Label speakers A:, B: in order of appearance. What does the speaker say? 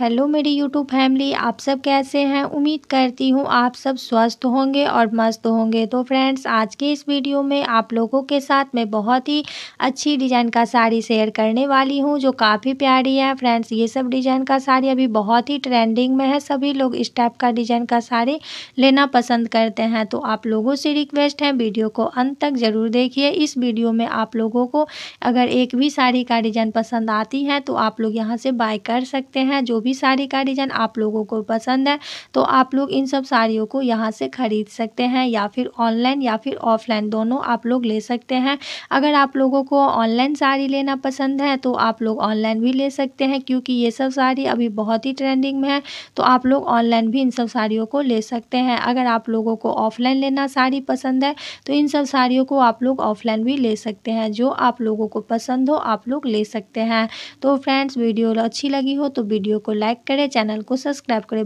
A: hello मेरी YouTube family आप सब कैसे हैं उम्मीद करती हूँ आप सब स्वस्थ होंगे और मस्त होंगे तो फ्रेंड्स आज के इस वीडियो में आप लोगों के साथ मैं बहुत ही अच्छी डिज़ाइन का साड़ी शेयर करने वाली हूँ जो काफ़ी प्यारी है फ्रेंड्स ये सब डिज़ाइन का साड़ी अभी बहुत ही ट्रेंडिंग में है सभी लोग इस टाइप का डिज़ाइन का साड़ी लेना पसंद करते हैं तो आप लोगों से रिक्वेस्ट है वीडियो को अंत तक ज़रूर देखिए इस वीडियो में आप लोगों को अगर एक भी साड़ी का डिज़ाइन पसंद आती है तो आप लोग यहाँ से बाय कर सकते हैं जो भी भी साड़ी का डिज़ाइन आप लोगों को पसंद है तो आप लोग इन सब साड़ियों को यहाँ से ख़रीद सकते हैं या फिर ऑनलाइन या फिर ऑफलाइन दोनों आप लोग ले सकते हैं अगर आप लोगों को ऑनलाइन साड़ी लेना पसंद है तो आप लोग ऑनलाइन भी ले सकते हैं क्योंकि ये सब साड़ी अभी बहुत ही ट्रेंडिंग में है तो आप लोग ऑनलाइन भी इन सब साड़ियों को ले सकते हैं अगर आप लोगों को ऑफलाइन लेना साड़ी पसंद है तो इन सब साड़ियों को आप लोग ऑफलाइन भी ले सकते हैं जो आप लोगों को पसंद हो आप लोग ले सकते हैं तो फ्रेंड्स वीडियो अच्छी लगी हो तो वीडियो को को लाइक करें चैनल को सब्सक्राइब करें